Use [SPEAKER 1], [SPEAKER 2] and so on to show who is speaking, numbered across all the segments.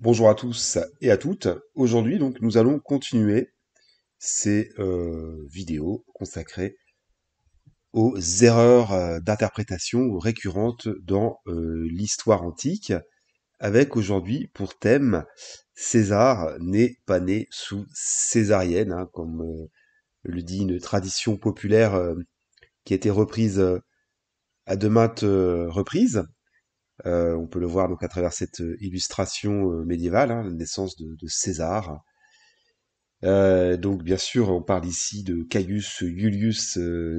[SPEAKER 1] Bonjour à tous et à toutes. Aujourd'hui, donc, nous allons continuer ces euh, vidéos consacrées aux erreurs euh, d'interprétation récurrentes dans euh, l'histoire antique, avec aujourd'hui pour thème César n'est pas né sous césarienne, hein, comme le dit une tradition populaire qui a été reprise à de maintes reprises euh, on peut le voir donc à travers cette euh, illustration euh, médiévale, hein, la naissance de, César. donc bien sûr, on parle ici de Caius Julius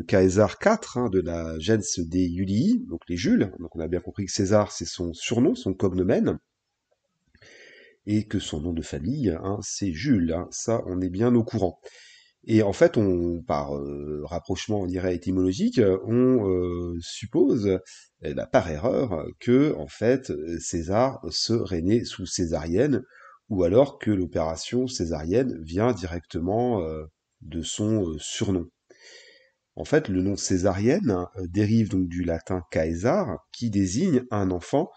[SPEAKER 1] Caesar IV, hein, de la gens des Iulii, donc les Jules. Donc on a bien compris que César c'est son surnom, son cognomen, et que son nom de famille hein, c'est Jules. ça on est bien au courant. Et en fait, on, par euh, rapprochement, on dirait étymologique, on euh, suppose, eh ben, par erreur, que en fait César serait né sous césarienne, ou alors que l'opération césarienne vient directement euh, de son surnom. En fait, le nom césarienne dérive donc du latin caesar, qui désigne un enfant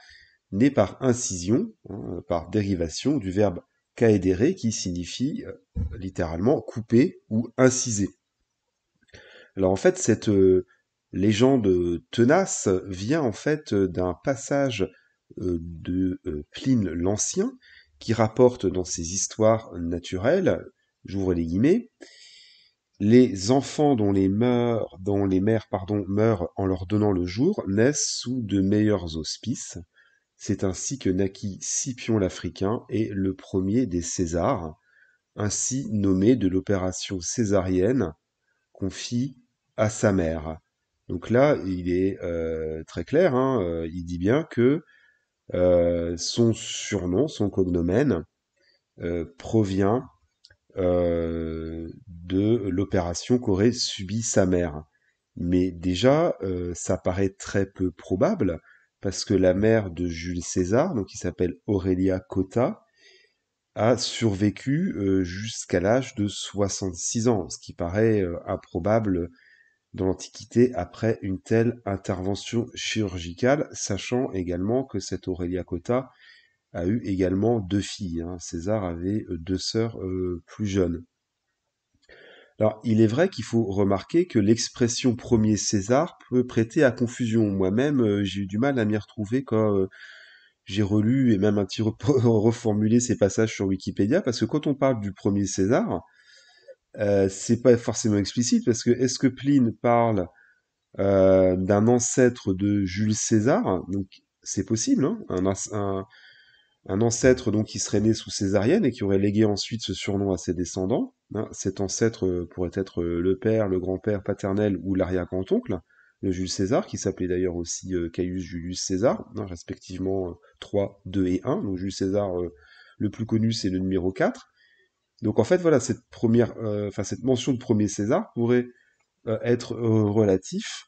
[SPEAKER 1] né par incision, hein, par dérivation du verbe kaedere qui signifie euh, littéralement couper ou inciser. Alors en fait, cette euh, légende tenace vient en fait d'un passage euh, de Pline l'Ancien qui rapporte dans ses histoires naturelles, j'ouvre les guillemets, les enfants dont les, mères meurent en leur donnant le jour naissent sous de meilleurs auspices. C'est ainsi que naquit Scipion l'Africain et le premier des Césars, ainsi nommé de l'opération césarienne, confie à sa mère. Donc là, il est euh, très clair, hein, euh, il dit bien que euh, son surnom, son cognomène, provient de l'opération qu'aurait subie sa mère. Mais déjà, ça paraît très peu probable, parce que la mère de Jules César, donc qui s'appelle Aurélia Cotta, a survécu euh, jusqu'à l'âge de 66 ans, ce qui paraît euh, improbable dans l'Antiquité après une telle intervention chirurgicale, sachant également que cette Aurélia Cotta a eu également deux filles. Hein. César avait euh, deux sœurs plus jeunes. Alors, il est vrai qu'il faut remarquer que l'expression premier César peut prêter à confusion. Moi-même, euh, j'ai eu du mal à m'y retrouver quand euh, j'ai relu et même un petit reformulé ces passages sur Wikipédia, parce que quand on parle du premier César, euh, c'est pas forcément explicite, parce que est-ce que Pline parle d'un ancêtre de Jules César Donc, c'est possible, hein un ancêtre donc qui serait né sous césarienne et qui aurait légué ensuite ce surnom à ses descendants. Hein. cet ancêtre euh, pourrait être euh, le père, le grand-père paternel ou l'arrière-grand-oncle Le Jules César, qui s'appelait d'ailleurs aussi euh, Caius Julius César, hein, respectivement 3, 2 et 1. Donc Jules César, le plus connu, c'est le numéro 4. Donc en fait, voilà, cette, première, cette mention de premier César pourrait être relatif,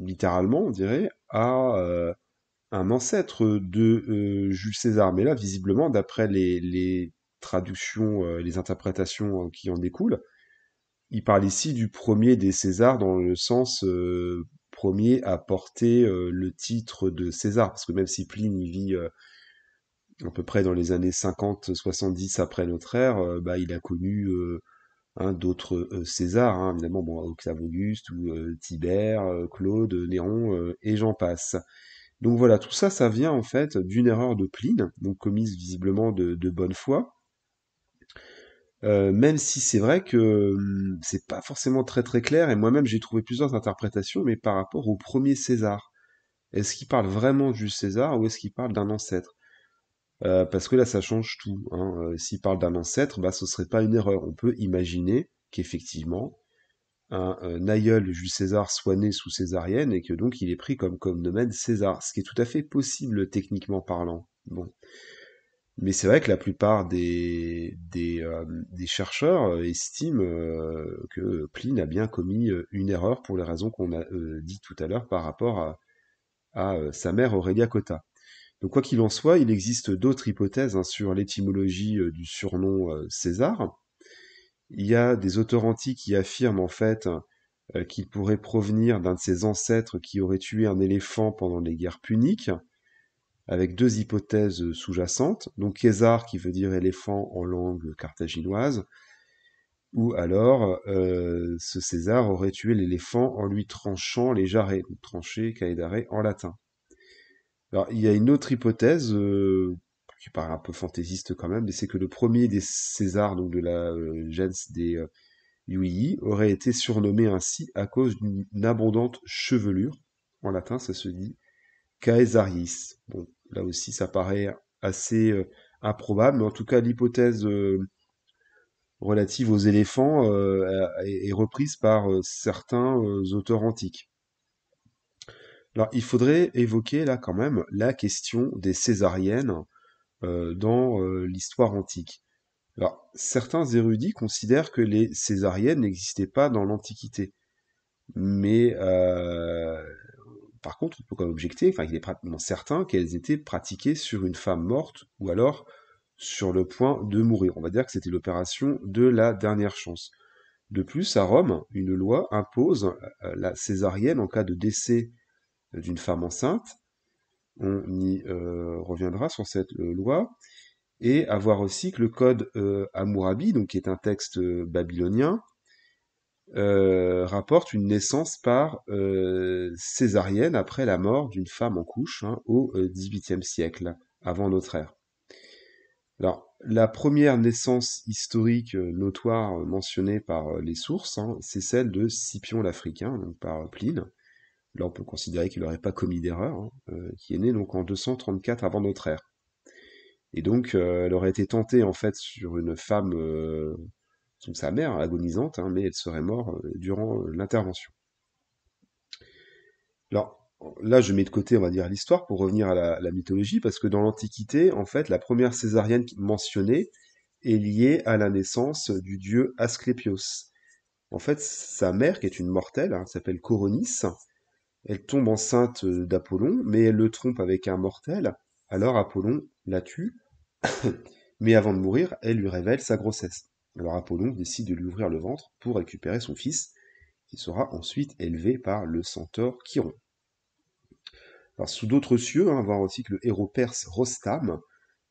[SPEAKER 1] littéralement, on dirait, à un ancêtre de euh, Jules César. Mais là, visiblement, d'après les, traductions, euh, les interprétations euh, qui en découlent, il parle ici du premier des Césars dans le sens premier à porter le titre de César, parce que même si Pline vit à peu près dans les années 50-70 après notre ère, bah, il a connu un hein, d'autres Césars, hein, évidemment bon, Octave Auguste ou Tibère, Claude, Néron et j'en passe. Donc voilà, tout ça, ça vient en fait d'une erreur de Pline, donc commise visiblement de, bonne foi. Euh, même si c'est vrai que hum, c'est pas forcément très très clair, et moi-même j'ai trouvé plusieurs interprétations, mais par rapport au premier César. Est-ce qu'il parle vraiment du César ou est-ce qu'il parle d'un ancêtre euh, Parce que là ça change tout. Hein. Euh, s'il parle d'un ancêtre, bah, ce serait pas une erreur. On peut imaginer qu'effectivement un, aïeul Jules César soit né sous césarienne et que donc il est pris comme nomade César, ce qui est tout à fait possible techniquement parlant. Bon. Mais c'est vrai que la plupart des, des, euh, chercheurs euh, estiment euh, que Pline a bien commis une erreur pour les raisons qu'on a dit tout à l'heure par rapport à, sa mère Aurélia Cotta. Donc quoi qu'il en soit, il existe d'autres hypothèses hein, sur l'étymologie du surnom César il y a des auteurs antiques qui affirment en fait euh, qu'il pourrait provenir d'un de ses ancêtres qui aurait tué un éléphant pendant les guerres puniques, avec deux hypothèses sous-jacentes, donc césar », qui veut dire éléphant en langue carthaginoise, ou alors euh, ce César aurait tué l'éléphant en lui tranchant les jarrets, trancher »,« caedare en latin. Alors il y a une autre hypothèse euh, qui paraît un peu fantaisiste quand même, mais c'est que le premier des Césars, donc de la gens euh, des euh, aurait été surnommé ainsi à cause d'une abondante chevelure. En latin, ça se dit caesaris. Bon, là aussi, ça paraît assez euh, improbable, mais en tout cas, l'hypothèse euh, relative aux éléphants est, reprise par certains auteurs antiques. Alors, il faudrait évoquer là quand même la question des césariennes euh, dans euh, l'histoire antique. Alors, certains érudits considèrent que les césariennes n'existaient pas dans l'Antiquité. Mais euh, par contre, on peut quand objecter, enfin, il est pratiquement certain qu'elles étaient pratiquées sur une femme morte ou alors sur le point de mourir. On va dire que c'était l'opération de la dernière chance. De plus, à Rome, une loi impose la césarienne en cas de décès d'une femme enceinte on y euh, reviendra sur cette euh, loi, et à voir aussi que le code euh, donc qui est un texte euh, babylonien, rapporte une naissance par césarienne après la mort d'une femme en couche hein, au XVIIIe siècle, avant notre ère. Alors, la première naissance historique notoire mentionnée par les sources, hein, c'est celle de Scipion l'Africain, donc par Pline, là on peut considérer qu'il n'aurait pas commis d'erreur, hein, euh, qui est né donc en 234 avant notre ère. Et donc euh, elle aurait été tentée en fait sur une femme, euh, sa mère, agonisante, hein, mais elle serait morte durant l'intervention. Alors là je mets de côté on va dire l'histoire pour revenir à la, mythologie, parce que dans l'Antiquité en fait la première césarienne mentionnée est liée à la naissance du dieu Asclepios. En fait, sa mère, qui est une mortelle, hein, s'appelle Coronis, elle tombe enceinte euh, d'Apollon, mais elle le trompe avec un mortel. Alors Apollon la tue, mais avant de mourir, elle lui révèle sa grossesse. Alors Apollon décide de lui ouvrir le ventre pour récupérer son fils, qui sera ensuite élevé par le centaure Chiron. Alors, sous d'autres cieux, hein, voir aussi que le héros perse Rostam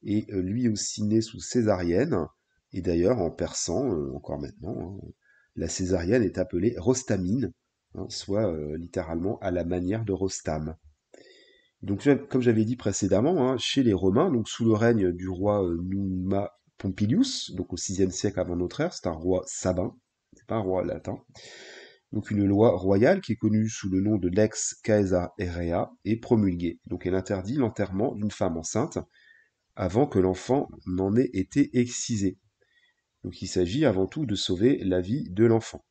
[SPEAKER 1] est euh, lui aussi né sous césarienne, et d'ailleurs en persan, euh, encore maintenant, hein, la césarienne est appelée Rostamine, Hein, soit euh, littéralement à la manière de Rostam. Donc, comme j'avais dit précédemment, hein, chez les Romains, donc sous le règne du roi euh, Numa Pompilius, donc au VIe siècle avant notre ère, c'est un roi sabin, c'est pas un roi latin. Donc une loi royale qui est connue sous le nom de lex Caesa Erea, est promulguée. Donc elle interdit l'enterrement d'une femme enceinte avant que l'enfant n'en ait été excisé. Donc il s'agit avant tout de sauver la vie de l'enfant.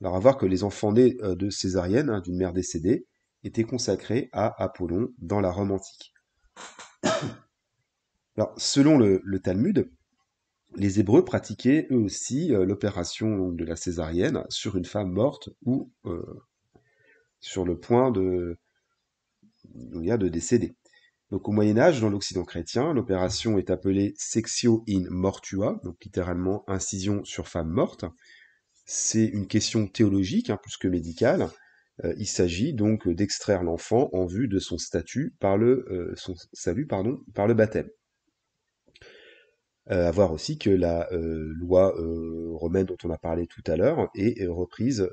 [SPEAKER 1] Alors à voir que les enfants nés euh, de césarienne, hein, d'une mère décédée, étaient consacrés à Apollon dans la Rome antique. Alors, selon le, Talmud, les Hébreux pratiquaient eux aussi euh, l'opération de la césarienne sur une femme morte ou euh, sur le point de, de décéder. Donc au Moyen Âge, dans l'Occident chrétien, l'opération est appelée sexio in mortua, donc littéralement incision sur femme morte, c'est une question théologique hein, plus que médicale. Euh, il s'agit donc d'extraire l'enfant en vue de son statut par le euh, son salut pardon par le baptême. A euh, voir aussi que la loi romaine dont on a parlé tout à l'heure est, reprise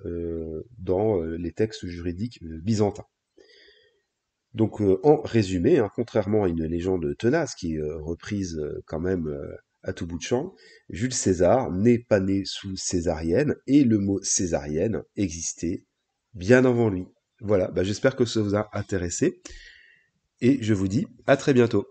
[SPEAKER 1] dans les textes juridiques byzantins. Donc en résumé, hein, contrairement à une légende tenace qui est reprise quand même à tout bout de champ, Jules César n'est pas né sous césarienne et le mot césarienne existait bien avant lui. Voilà, bah, j'espère que ça vous a intéressé et je vous dis à très bientôt.